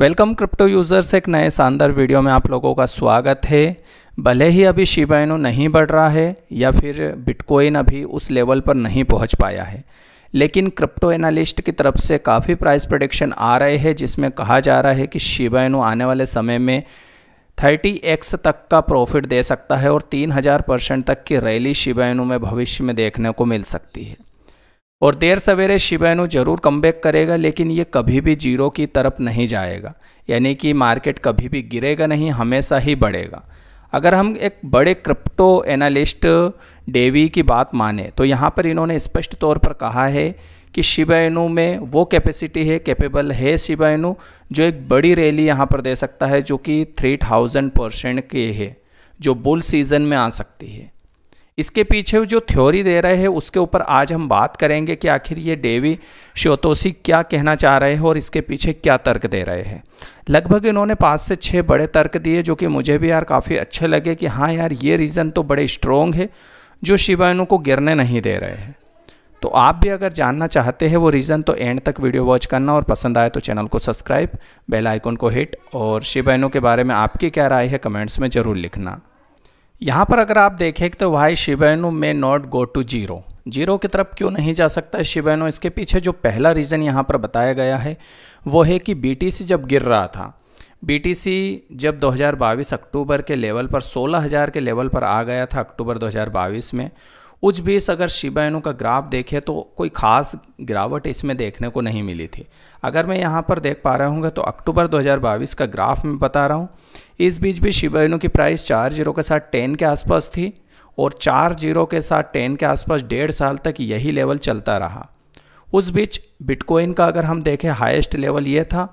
welcome crypto users एक नए शानदार वीडियो में आप लोगों का स्वागत है भले ही अभी शिबाइनो नहीं बढ़ रहा है या फिर बिटकॉइन अभी उस लेवल पर नहीं पहुंच पाया है लेकिन क्रिप्टो एनालिस्ट की तरफ से काफ़ी प्राइस प्रोडिक्शन आ रहे हैं जिसमें कहा जा रहा है कि शिबाइनो आने वाले समय में एक्स तक का प्रॉफिट दे सकता है और हज़ार परसेंट तक की रैली शिबा में भविष्य में देखने को मिल सकती है और देर सवेरे शिवेनु जरूर कम करेगा लेकिन ये कभी भी जीरो की तरफ नहीं जाएगा यानी कि मार्केट कभी भी गिरेगा नहीं हमेशा ही बढ़ेगा अगर हम एक बड़े क्रिप्टो एनालिस्ट डेवी की बात माने तो यहाँ पर इन्होंने स्पष्ट तौर पर कहा है कि शिबाइनु में वो कैपेसिटी है कैपेबल है शिबाइनु जो एक बड़ी रैली यहाँ पर दे सकता है जो कि थ्री थाउजेंड परसेंट के है जो बुल सीज़न में आ सकती है इसके पीछे जो थ्योरी दे रहे हैं उसके ऊपर आज हम बात करेंगे कि आखिर ये डेवी श्योतोसी क्या कहना चाह रहे हैं और इसके पीछे क्या तर्क दे रहे हैं लगभग इन्होंने पाँच से छः बड़े तर्क दिए जो कि मुझे भी यार काफ़ी अच्छे लगे कि हाँ यार ये रीज़न तो बड़े स्ट्रोंग है जो शिवायनु को गिरने नहीं दे रहे हैं तो आप भी अगर जानना चाहते हैं वो रीज़न तो एंड तक वीडियो वॉच करना और पसंद आए तो चैनल को सब्सक्राइब बेल आइकन को हिट और शिवायनु के बारे में आपकी क्या राय है कमेंट्स में ज़रूर लिखना यहाँ पर अगर आप देखें तो why Shiba Inu may not go to zero zero की तरफ क्यों नहीं जा सकता है इसके पीछे जो पहला रीज़न यहाँ पर बताया गया है वो है कि बी जब गिर रहा था बी जब 2022 अक्टूबर के लेवल पर 16000 के लेवल पर आ गया था अक्टूबर 2022 में उस बीच अगर शिबाइनों का ग्राफ देखें तो कोई ख़ास गिरावट इसमें देखने को नहीं मिली थी अगर मैं यहाँ पर देख पा रहा हूँ तो अक्टूबर 2022 का ग्राफ मैं बता रहा हूँ इस बीच भी शिबाइनों की प्राइस चार जीरो के साथ टेन के आसपास थी और चार जीरो के साथ टेन के आसपास डेढ़ साल तक यही लेवल चलता रहा उस बीच बिटकॉइन का अगर हम देखें हाइस्ट लेवल ये था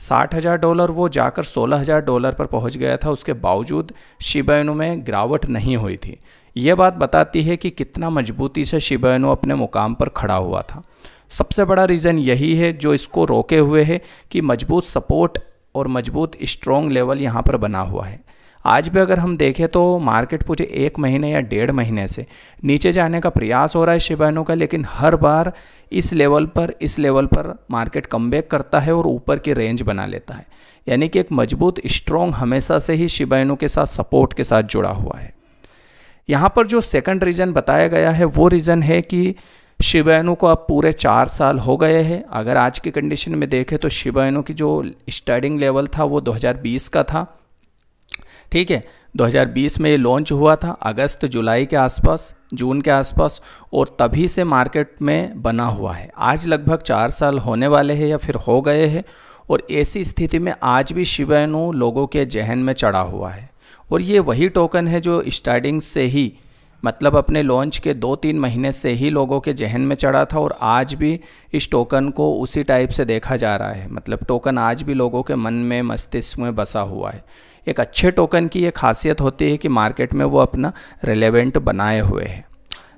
साठ हज़ार डॉलर वो जाकर सोलह हज़ार डॉलर पर पहुंच गया था उसके बावजूद शिबाइनों में गिरावट नहीं हुई थी यह बात बताती है कि कितना मजबूती से शिबैनो अपने मुकाम पर खड़ा हुआ था सबसे बड़ा रीज़न यही है जो इसको रोके हुए है कि मजबूत सपोर्ट और मजबूत स्ट्रॉन्ग लेवल यहाँ पर बना हुआ है आज भी अगर हम देखें तो मार्केट पूछे एक महीने या डेढ़ महीने से नीचे जाने का प्रयास हो रहा है शिबैनों का लेकिन हर बार इस लेवल पर इस लेवल पर मार्केट कम करता है और ऊपर की रेंज बना लेता है यानी कि एक मजबूत स्ट्रॉन्ग हमेशा से ही शिबैनों के साथ सपोर्ट के साथ जुड़ा हुआ है यहाँ पर जो सेकंड रीज़न बताया गया है वो रीज़न है कि शिवायनों को अब पूरे चार साल हो गए हैं अगर आज की कंडीशन में देखें तो शिवायनों की जो स्टडिंग लेवल था वो 2020 का था ठीक है 2020 में ये लॉन्च हुआ था अगस्त जुलाई के आसपास जून के आसपास और तभी से मार्केट में बना हुआ है आज लगभग चार साल होने वाले हैं या फिर हो गए हैं और ऐसी स्थिति में आज भी शिवायनु लोगों के जहन में चढ़ा हुआ है और ये वही टोकन है जो स्टार्टिंग से ही मतलब अपने लॉन्च के दो तीन महीने से ही लोगों के जहन में चढ़ा था और आज भी इस टोकन को उसी टाइप से देखा जा रहा है मतलब टोकन आज भी लोगों के मन में मस्तिष्क में बसा हुआ है एक अच्छे टोकन की ये खासियत होती है कि मार्केट में वो अपना रिलेवेंट बनाए हुए हैं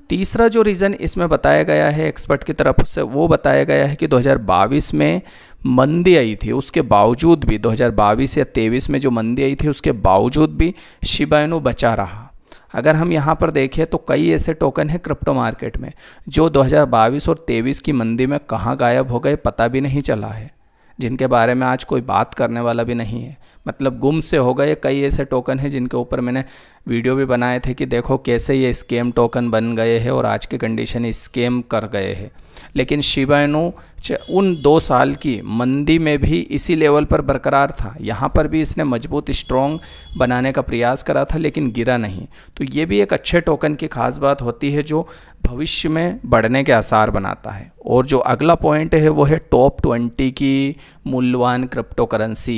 तीसरा जो रीज़न इसमें बताया गया है एक्सपर्ट की तरफ से वो बताया गया है कि 2022 में मंदी आई थी उसके बावजूद भी 2022 या 23 में जो मंदी आई थी उसके बावजूद भी शिबाइनो बचा रहा अगर हम यहाँ पर देखें तो कई ऐसे टोकन हैं क्रिप्टो मार्केट में जो 2022 और 23 की मंदी में कहाँ गायब हो गए पता भी नहीं चला है जिनके बारे में आज कोई बात करने वाला भी नहीं है मतलब गुम से हो गए कई ऐसे टोकन हैं जिनके ऊपर मैंने वीडियो भी बनाए थे कि देखो कैसे ये स्केम टोकन बन गए हैं और आज के कंडीशन स्केम कर गए हैं लेकिन शिबाइनु उन दो साल की मंदी में भी इसी लेवल पर बरकरार था यहाँ पर भी इसने मजबूत स्ट्रॉन्ग बनाने का प्रयास करा था लेकिन गिरा नहीं तो ये भी एक अच्छे टोकन की खास बात होती है जो भविष्य में बढ़ने के आसार बनाता है और जो अगला पॉइंट है वो है टॉप ट्वेंटी की मूल्यवान क्रिप्टो करेंसी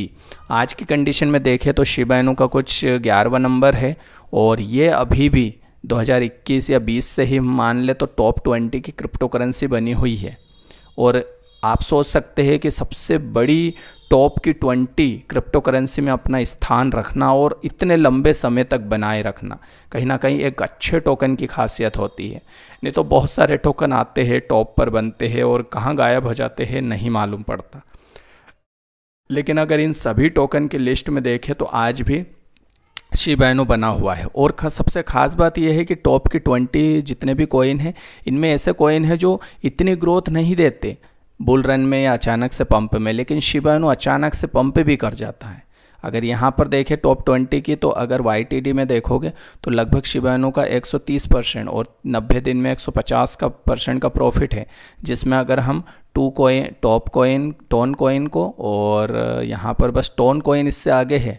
आज की कंडीशन में देखें तो शिबाइनो का कुछ ग्यारहवा नंबर है और ये अभी भी 2021 या 20 से ही मान ले तो टॉप 20 की क्रिप्टो करेंसी बनी हुई है और आप सोच सकते हैं कि सबसे बड़ी टॉप की ट्वेंटी क्रिप्टो करेंसी में अपना स्थान रखना और इतने लंबे समय तक बनाए रखना कहीं ना कहीं एक अच्छे टोकन की खासियत होती है नहीं तो बहुत सारे टोकन आते हैं टॉप पर बनते हैं और कहाँ गायब हो जाते हैं नहीं मालूम पड़ता लेकिन अगर इन सभी टोकन की लिस्ट में देखें तो आज भी शिबैनो बना हुआ है और खा, सबसे खास बात यह है कि टॉप की ट्वेंटी जितने भी कॉइन हैं इनमें ऐसे कॉइन हैं जो इतनी ग्रोथ नहीं देते बुल रन में या अचानक से पंप में लेकिन शिबानु अचानक से पंप भी कर जाता है अगर यहाँ पर देखें टॉप ट्वेंटी की तो अगर वाई में देखोगे तो लगभग शिबानु का 130 परसेंट और 90 दिन में 150 का परसेंट का प्रॉफिट है जिसमें अगर हम two coin top coin Toncoin को और यहाँ पर बस टोन कोइन इससे आगे है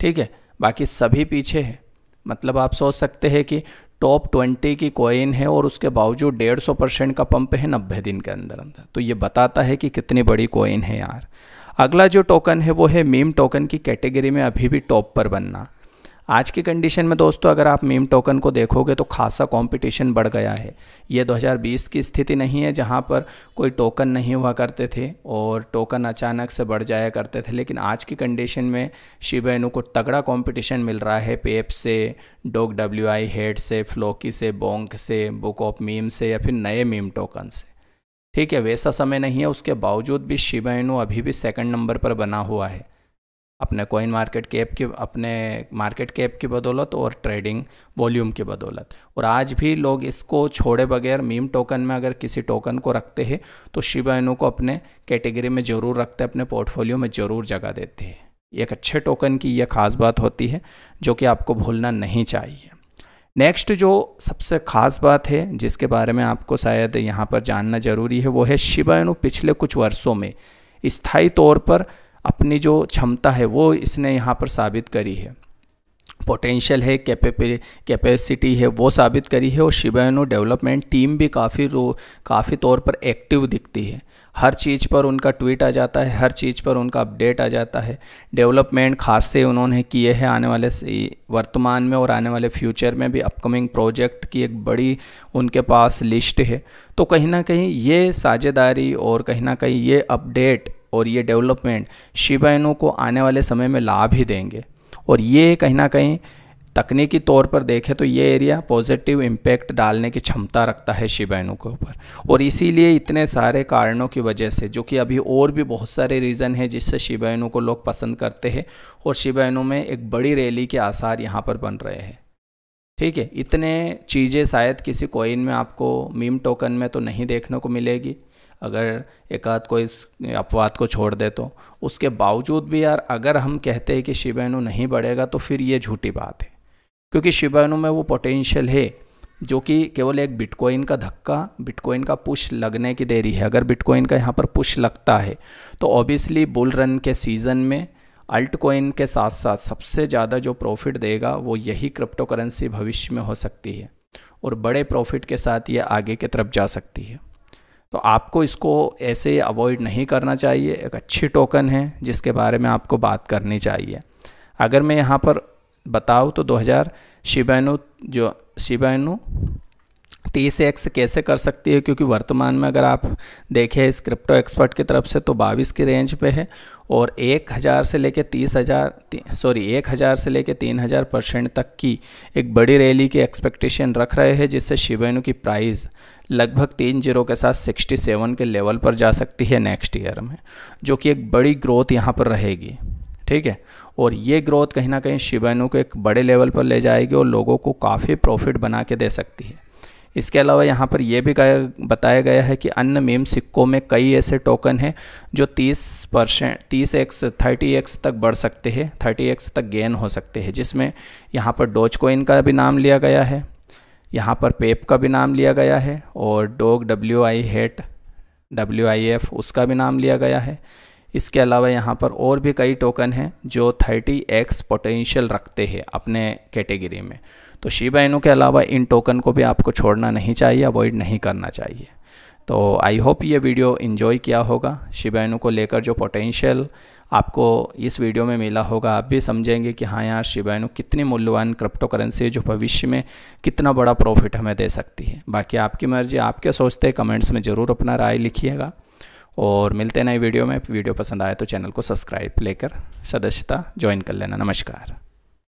ठीक है बाकी सभी पीछे है मतलब आप सोच सकते हैं कि टॉप ट्वेंटी की कॉइन है और उसके बावजूद डेढ़ सौ परसेंट का पंप है नब्बे दिन के अंदर अंदर तो ये बताता है कि कितनी बड़ी कॉइन है यार अगला जो टोकन है वो है मीम टोकन की कैटेगरी में अभी भी टॉप पर बनना आज की कंडीशन में दोस्तों अगर आप मीम टोकन को देखोगे तो खासा कंपटीशन बढ़ गया है ये 2020 की स्थिति नहीं है जहाँ पर कोई टोकन नहीं हुआ करते थे और टोकन अचानक से बढ़ जाया करते थे लेकिन आज की कंडीशन में शिबेनु को तगड़ा कंपटीशन मिल रहा है पेप से डोग डब्ल्यू आई हेड से फ्लोकी से बोंक से बुक ऑफ मीम से या फिर नए मीम टोकन से ठीक है वैसा समय नहीं है उसके बावजूद भी शिबाइनु अभी भी सेकेंड नंबर पर बना हुआ है अपने कोइन मार्केट कैप के अपने मार्केट कैप की बदौलत और ट्रेडिंग वॉल्यूम की बदौलत और आज भी लोग इसको छोड़े बगैर मीम टोकन में अगर किसी टोकन को रखते हैं तो शिबा को अपने कैटेगरी में ज़रूर रखते हैं अपने पोर्टफोलियो में ज़रूर जगह देते हैं एक अच्छे टोकन की यह खास बात होती है जो कि आपको भूलना नहीं चाहिए नेक्स्ट जो सबसे ख़ास बात है जिसके बारे में आपको शायद यहाँ पर जानना ज़रूरी है वो है शिबाइनु पिछले कुछ वर्षों में स्थायी तौर पर अपनी जो क्षमता है वो इसने यहाँ पर साबित करी है पोटेंशियल है कैपेसिटी है वो साबित करी है और शिबायनो डेवलपमेंट टीम भी काफ़ी काफ़ी तौर पर एक्टिव दिखती है हर चीज़ पर उनका ट्वीट आ जाता है हर चीज़ पर उनका अपडेट आ जाता है डेवलपमेंट खास से उन्होंने किए हैं आने वाले वर्तमान में और आने वाले फ्यूचर में भी अपकमिंग प्रोजेक्ट की एक बड़ी उनके पास लिस्ट है तो कहीं ना कहीं ये साझेदारी और कहीं ना कहीं ये अपडेट और ये डेवलपमेंट शिबा को आने वाले समय में लाभ ही देंगे और ये कहीं ना कहीं तकनीकी तौर पर देखें तो ये एरिया पॉजिटिव इम्पैक्ट डालने की क्षमता रखता है शिबा के ऊपर और इसीलिए इतने सारे कारणों की वजह से जो कि अभी और भी बहुत सारे रीज़न हैं जिससे शिबा को लोग पसंद करते हैं और शिबा में एक बड़ी रैली के आसार यहाँ पर बन रहे हैं ठीक है इतने चीज़ें शायद किसी कोइन में आपको मीम टोकन में तो नहीं देखने को मिलेगी अगर एक आध कोई अपवाद को छोड़ दे तो उसके बावजूद भी यार अगर हम कहते हैं कि शिवाणु नहीं बढ़ेगा तो फिर ये झूठी बात है क्योंकि शिवेनु में वो पोटेंशियल है जो कि केवल एक बिटकॉइन का धक्का बिटकॉइन का पुश लगने की देरी है अगर बिटकॉइन का यहाँ पर पुश लगता है तो ऑब्वियसली बुल रन के सीज़न में अल्ट कोइन के साथ साथ सबसे ज़्यादा जो प्रॉफिट देगा वो यही क्रिप्टो करेंसी भविष्य में हो सकती है और बड़े प्रॉफिट के साथ ये आगे की तरफ जा सकती है तो आपको इसको ऐसे अवॉइड नहीं करना चाहिए एक अच्छी टोकन है जिसके बारे में आपको बात करनी चाहिए अगर मैं यहाँ पर बताऊँ तो 2000 हज़ार जो शिबैनु टी से एक्स कैसे कर सकती है क्योंकि वर्तमान में अगर आप देखें इस क्रिप्टो एक्सपर्ट की तरफ से तो बाईस की रेंज पे है और एक हज़ार से लेके तीस हज़ार सॉरी एक हज़ार से लेके तीन हज़ार परसेंट तक की एक बड़ी रैली की एक्सपेक्टेशन रख रहे हैं जिससे शिवेनु की प्राइस लगभग तीन जीरो के साथ सिक्सटी सेवन के लेवल पर जा सकती है नेक्स्ट ईयर में जो कि एक बड़ी ग्रोथ यहाँ पर रहेगी ठीक है और ये ग्रोथ कहीं ना कहीं शिवेनु को एक बड़े लेवल पर ले जाएगी और लोगों को काफ़ी प्रॉफिट बना के दे सकती है इसके अलावा यहाँ पर यह भी बताया गया है कि अन्य मेम सिक्कों में कई ऐसे टोकन हैं जो 30 परसेंट तीस एक्स थर्टी एक्स तक बढ़ सकते हैं थर्टी एक्स तक गेन हो सकते हैं जिसमें यहाँ पर डोज कोइन का भी नाम लिया गया है यहाँ पर पेप का भी नाम लिया गया है और dogwifhat W I F उसका भी नाम लिया गया है इसके अलावा यहाँ पर और भी कई टोकन हैं जो 30x पोटेंशियल रखते हैं अपने कैटेगरी में तो शिबा इनू के अलावा इन टोकन को भी आपको छोड़ना नहीं चाहिए अवॉइड नहीं करना चाहिए तो आई होप ये वीडियो इन्जॉय किया होगा शिबाइनू को लेकर जो पोटेंशियल आपको इस वीडियो में मिला होगा आप भी समझेंगे कि हाँ यार शिबाइनू कितनी मूल्यवान क्रिप्टो करेंसी है जो भविष्य में कितना बड़ा प्रॉफिट हमें दे सकती है बाकी आपकी मर्ज़ी आपके सोचते हैं कमेंट्स में ज़रूर अपना राय लिखिएगा और मिलते हैं नए वीडियो में वीडियो पसंद आए तो चैनल को सब्सक्राइब लेकर सदस्यता ज्वाइन कर लेना नमस्कार